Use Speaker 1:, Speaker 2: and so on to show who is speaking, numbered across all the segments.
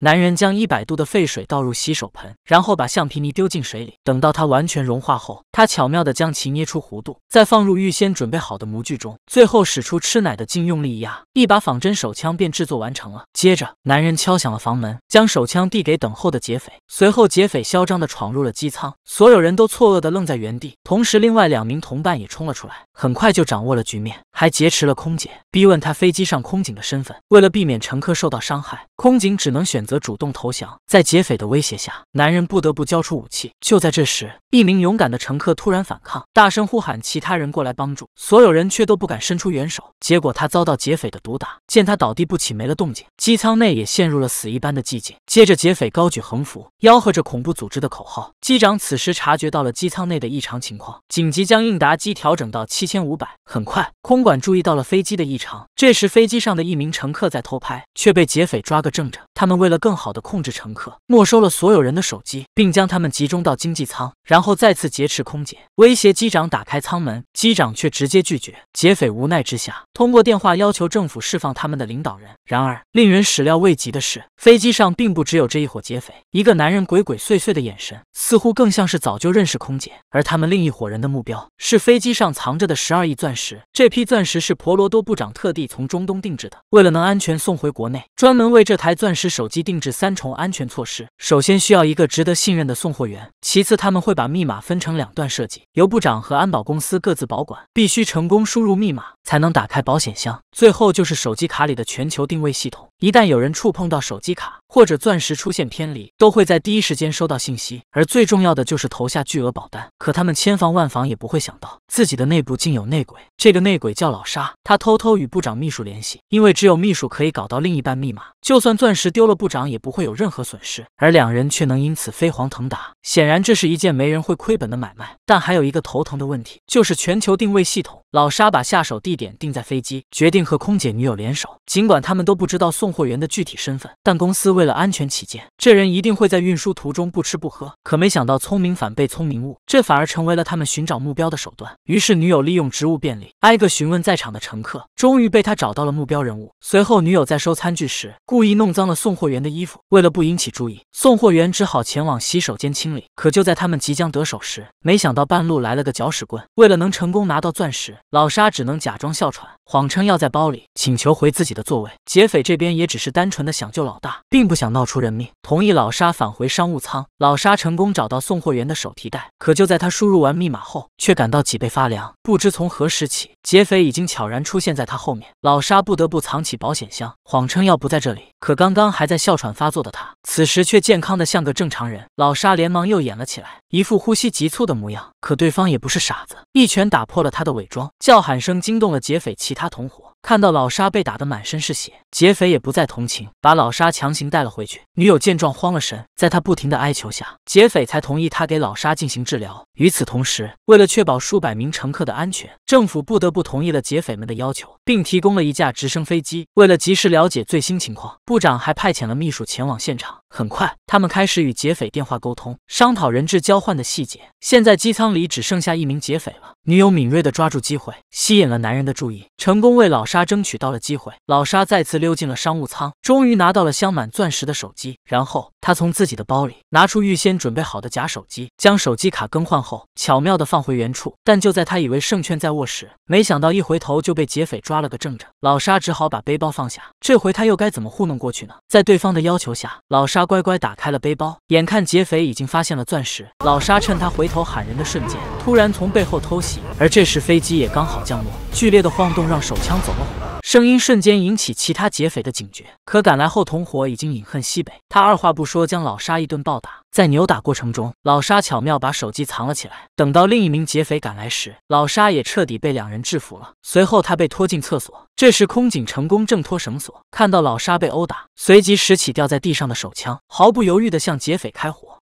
Speaker 1: 男人将一百度的沸水倒入洗手盆，然后把橡皮泥丢进水里。等到它完全融化后，他巧妙地将其捏出弧度，再放入预先准备好的模具中。最后使出吃奶的劲用力一压，一把仿真手枪便制作完成了。接着，男人敲响了房门，将手枪递给等候的劫匪。随后，劫匪嚣张地闯入了机舱，所有人都错愕地愣在原地。同时，另外两名同伴也冲了出来，很快就掌握了局面，还劫持了空姐。逼问他飞机上空警的身份，为了避免乘客受到伤害，空警只能选择主动投降。在劫匪的威胁下，男人不得不交出武器。就在这时，一名勇敢的乘客突然反抗，大声呼喊其他人过来帮助，所有人却都不敢伸出援手。结果他遭到劫匪的毒打。见他倒地不起，没了动静，机舱内也陷入了死一般的寂静。接着，劫匪高举横幅，吆喝着恐怖组织的口号。机长此时察觉到了机舱内的异常情况，紧急将应答机调整到七千五百。很快，空管注意到了飞机的异常。这时，飞机上的一名乘客在偷拍，却被劫匪抓个正着。他们为了更好的控制乘客，没收了所有人的手机，并将他们集中到经济舱，然后再次劫持空姐，威胁机长打开舱门。机长却直接拒绝。劫匪无奈之下，通过电话要求政府释放他们的领导人。然而，令人始料未及的是，飞机上并不只有这一伙劫匪。一个男人鬼鬼祟祟的眼神，似乎更像是早就认识空姐。而他们另一伙人的目标是飞机上藏着的十二亿钻石。这批钻石是婆罗多部长。特地从中东定制的，为了能安全送回国内，专门为这台钻石手机定制三重安全措施。首先需要一个值得信任的送货员，其次他们会把密码分成两段设计，由部长和安保公司各自保管，必须成功输入密码才能打开保险箱。最后就是手机卡里的全球定位系统。一旦有人触碰到手机卡或者钻石出现偏离，都会在第一时间收到信息。而最重要的就是投下巨额保单。可他们千防万防也不会想到，自己的内部竟有内鬼。这个内鬼叫老沙，他偷偷与部长秘书联系，因为只有秘书可以搞到另一半密码。就算钻石丢了，部长也不会有任何损失，而两人却能因此飞黄腾达。显然，这是一件没人会亏本的买卖。但还有一个头疼的问题，就是全球定位系统。老沙把下手地点定在飞机，决定和空姐女友联手。尽管他们都不知道送货员的具体身份，但公司为了安全起见，这人一定会在运输途中不吃不喝。可没想到，聪明反被聪明误，这反而成为了他们寻找目标的手段。于是，女友利用职务便利。挨个询问在场的乘客，终于被他找到了目标人物。随后，女友在收餐具时故意弄脏了送货员的衣服，为了不引起注意，送货员只好前往洗手间清理。可就在他们即将得手时，没想到半路来了个搅屎棍。为了能成功拿到钻石，老沙只能假装哮喘，谎称要在包里，请求回自己的座位。劫匪这边也只是单纯的想救老大，并不想闹出人命，同意老沙返回商务舱。老沙成功找到送货员的手提袋，可就在他输入完密码后，却感到脊背发凉，不知从何时起。劫匪已经悄然出现在他后面，老沙不得不藏起保险箱，谎称药不在这里。可刚刚还在哮喘发作的他，此时却健康的像个正常人。老沙连忙又演了起来，一副呼吸急促的模样。可对方也不是傻子，一拳打破了他的伪装，叫喊声惊动了劫匪其他同伙。看到老沙被打得满身是血，劫匪也不再同情，把老沙强行带了回去。女友见状慌了神，在他不停的哀求下，劫匪才同意他给老沙进行治疗。与此同时，为了确保数百名乘客的安全，政府不得不同意了劫匪们的要求，并提供了一架直升飞机。为了及时了解最新情况，部长还派遣了秘书前往现场。很快，他们开始与劫匪电话沟通，商讨人质交换的细节。现在机舱里只剩下一名劫匪了。女友敏锐地抓住机会，吸引了男人的注意，成功为老沙。沙争取到了机会，老沙再次溜进了商务舱，终于拿到了镶满钻石的手机，然后。他从自己的包里拿出预先准备好的假手机，将手机卡更换后，巧妙地放回原处。但就在他以为胜券在握时，没想到一回头就被劫匪抓了个正着。老沙只好把背包放下，这回他又该怎么糊弄过去呢？在对方的要求下，老沙乖乖打开了背包。眼看劫匪已经发现了钻石，老沙趁他回头喊人的瞬间，突然从背后偷袭。而这时飞机也刚好降落，剧烈的晃动让手枪走了火。声音瞬间引起其他劫匪的警觉，可赶来后，同伙已经饮恨西北。他二话不说，将老沙一顿暴打。在扭打过程中，老沙巧妙把手机藏了起来。等到另一名劫匪赶来时，老沙也彻底被两人制服了。随后，他被拖进厕所。这时，空警成功挣脱绳索，看到老沙被殴打，随即拾起掉在地上的手枪，毫不犹豫地向劫匪开火。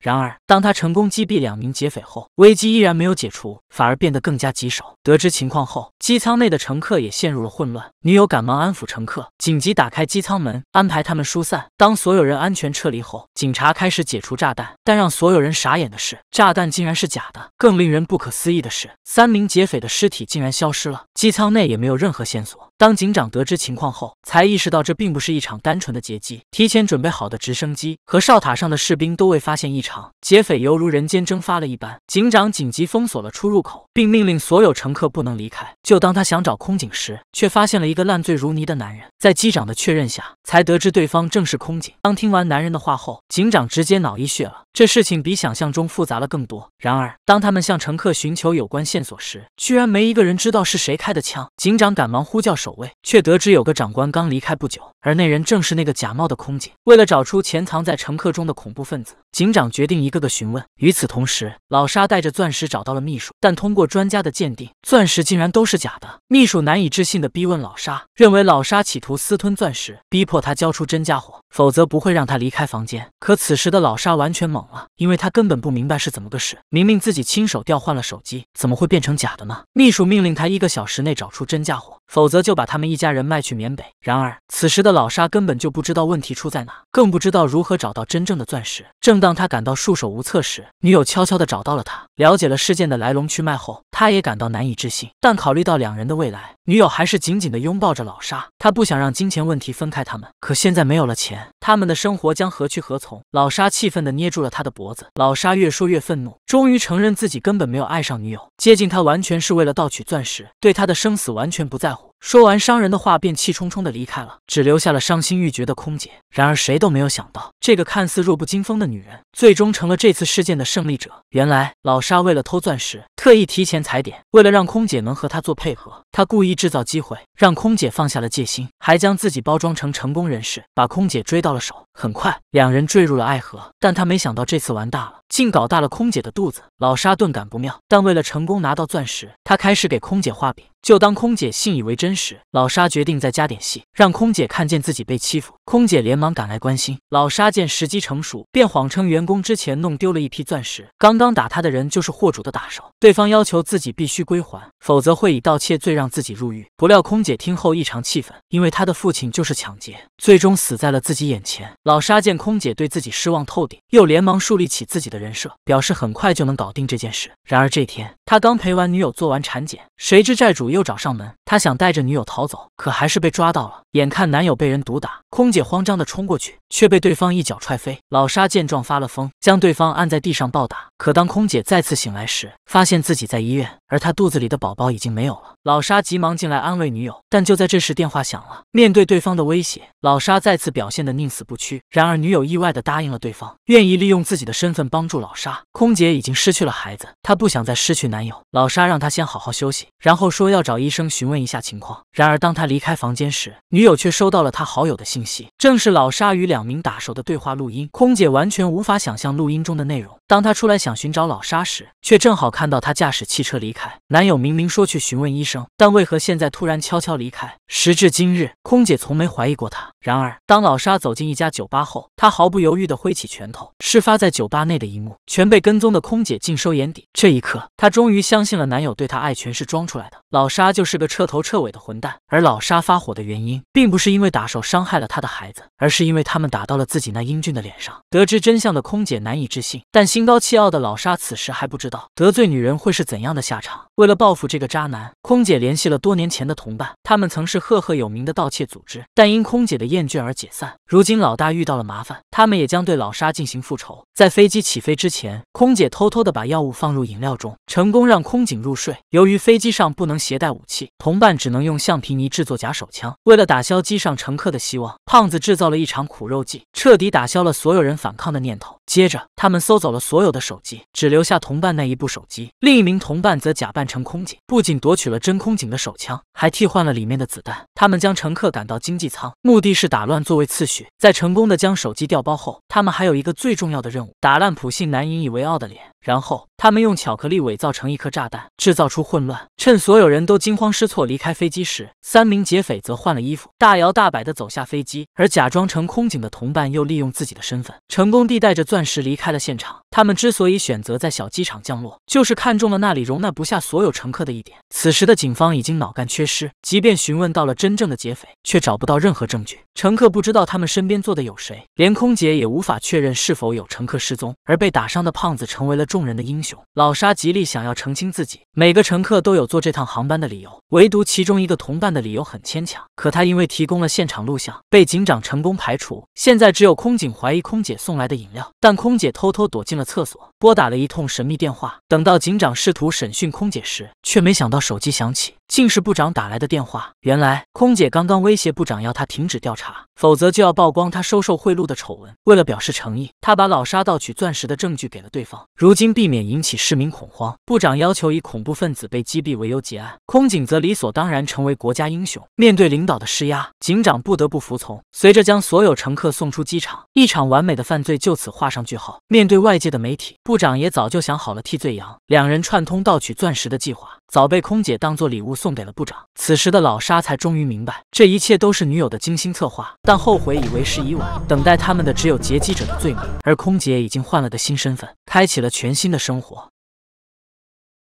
Speaker 1: 然而，当他成功击毙两名劫匪后，危机依然没有解除，反而变得更加棘手。得知情况后，机舱内的乘客也陷入了混乱。女友赶忙安抚乘客，紧急打开机舱门，安排他们疏散。当所有人安全撤离后，警察开始解除炸弹。但让所有人傻眼的是，炸弹竟然是假的。更令人不可思议的是，三名劫匪的尸体竟然消失了，机舱内也没有任何线索。当警长得知情况后，才意识到这并不是一场单纯的劫机。提前准备好的直升机和哨塔上的士兵都未发现异常。劫匪犹如人间蒸发了一般，警长紧急封锁了出入口，并命令所有乘客不能离开。就当他想找空警时，却发现了一个烂醉如泥的男人。在机长的确认下，才得知对方正是空警。当听完男人的话后，警长直接脑溢血了。这事情比想象中复杂了更多。然而，当他们向乘客寻求有关线索时，居然没一个人知道是谁开的枪。警长赶忙呼叫守卫，却得知有个长官刚离开不久，而那人正是那个假冒的空警。为了找出潜藏在乘客中的恐怖分子，警长决定一个个。询问。与此同时，老沙带着钻石找到了秘书，但通过专家的鉴定，钻石竟然都是假的。秘书难以置信地逼问老沙，认为老沙企图私吞钻石，逼迫他交出真家伙。否则不会让他离开房间。可此时的老沙完全懵了，因为他根本不明白是怎么个事。明明自己亲手调换了手机，怎么会变成假的呢？秘书命令他一个小时内找出真家伙，否则就把他们一家人卖去缅北。然而此时的老沙根本就不知道问题出在哪，更不知道如何找到真正的钻石。正当他感到束手无策时，女友悄悄地找到了他，了解了事件的来龙去脉后，他也感到难以置信。但考虑到两人的未来，女友还是紧紧地拥抱着老沙，她不想让金钱问题分开他们。可现在没有了钱。他们的生活将何去何从？老沙气愤地捏住了他的脖子。老沙越说越愤怒，终于承认自己根本没有爱上女友，接近她完全是为了盗取钻石，对她的生死完全不在乎。说完商人的话，便气冲冲地离开了，只留下了伤心欲绝的空姐。然而谁都没有想到，这个看似弱不禁风的女人，最终成了这次事件的胜利者。原来老沙为了偷钻石，特意提前踩点，为了让空姐能和他做配合，他故意制造机会，让空姐放下了戒心，还将自己包装成成功人士，把空姐追到了手。很快，两人坠入了爱河。但他没想到这次玩大了，竟搞大了空姐的肚子。老沙顿感不妙，但为了成功拿到钻石，他开始给空姐画饼。就当空姐信以为真时，老沙决定再加点戏，让空姐看见自己被欺负。空姐连忙赶来关心。老沙见时机成熟，便谎称员工之前弄丢了一批钻石，刚刚打他的人就是货主的打手，对方要求自己必须归还，否则会以盗窃罪让自己入狱。不料空姐听后异常气愤，因为她的父亲就是抢劫，最终死在了自己眼前。老沙见空姐对自己失望透顶，又连忙树立起自己的人设，表示很快就能搞定这件事。然而这天他刚陪完女友做完产检，谁知债主。又找上门，他想带着女友逃走，可还是被抓到了。眼看男友被人毒打，空姐慌张的冲过去，却被对方一脚踹飞。老沙见状发了疯，将对方按在地上暴打。可当空姐再次醒来时，发现自己在医院，而她肚子里的宝宝已经没有了。老沙急忙进来安慰女友，但就在这时电话响了。面对对方的威胁，老沙再次表现的宁死不屈。然而女友意外的答应了对方，愿意利用自己的身份帮助老沙。空姐已经失去了孩子，她不想再失去男友。老沙让她先好好休息，然后说要找医生询问一下情况。然而当她离开房间时，女。女友却收到了她好友的信息，正是老沙与两名打手的对话录音。空姐完全无法想象录音中的内容。当她出来想寻找老沙时，却正好看到他驾驶汽车离开。男友明明说去询问医生，但为何现在突然悄悄离开？时至今日，空姐从没怀疑过他。然而，当老沙走进一家酒吧后，他毫不犹豫地挥起拳头。事发在酒吧内的一幕，全被跟踪的空姐尽收眼底。这一刻，她终于相信了男友对她爱全是装出来的。老沙就是个彻头彻尾的混蛋，而老沙发火的原因，并不是因为打手伤害了他的孩子，而是因为他们打到了自己那英俊的脸上。得知真相的空姐难以置信，但心高气傲的老沙此时还不知道得罪女人会是怎样的下场。为了报复这个渣男，空姐联系了多年前的同伴，他们曾是赫赫有名的盗窃组织，但因空姐的厌倦而解散。如今老大遇到了麻烦，他们也将对老沙进行复仇。在飞机起飞之前，空姐偷偷的把药物放入饮料中，成功让空姐入睡。由于飞机上不能。携带武器，同伴只能用橡皮泥制作假手枪。为了打消机上乘客的希望，胖子制造了一场苦肉计，彻底打消了所有人反抗的念头。接着，他们搜走了所有的手机，只留下同伴那一部手机。另一名同伴则假扮成空警，不仅夺取了真空警的手枪，还替换了里面的子弹。他们将乘客赶到经济舱，目的是打乱座位次序。在成功的将手机调包后，他们还有一个最重要的任务：打烂普信男引以为傲的脸。然后他们用巧克力伪造成一颗炸弹，制造出混乱。趁所有人都惊慌失措离开飞机时，三名劫匪则换了衣服，大摇大摆地走下飞机。而假装成空警的同伴又利用自己的身份，成功地带着钻石离开了现场。他们之所以选择在小机场降落，就是看中了那里容纳不下所有乘客的一点。此时的警方已经脑干缺失，即便询问到了真正的劫匪，却找不到任何证据。乘客不知道他们身边坐的有谁，连空姐也无法确认是否有乘客失踪。而被打伤的胖子成为了。众人的英雄老沙极力想要澄清自己，每个乘客都有坐这趟航班的理由，唯独其中一个同伴的理由很牵强。可他因为提供了现场录像，被警长成功排除。现在只有空警怀疑空姐送来的饮料，但空姐偷偷躲进了厕所。拨打了一通神秘电话，等到警长试图审讯空姐时，却没想到手机响起，竟是部长打来的电话。原来空姐刚刚威胁部长要他停止调查，否则就要曝光他收受贿赂的丑闻。为了表示诚意，他把老沙盗取钻石的证据给了对方。如今避免引起市民恐慌，部长要求以恐怖分子被击毙为由结案，空警则理所当然成为国家英雄。面对领导的施压，警长不得不服从。随着将所有乘客送出机场，一场完美的犯罪就此画上句号。面对外界的媒体，不。部长也早就想好了替罪羊，两人串通盗取钻石的计划，早被空姐当做礼物送给了部长。此时的老沙才终于明白，这一切都是女友的精心策划，但后悔已为时已晚，等待他们的只有劫机者的罪名，而空姐已经换了个新身份，开启了全新的生活。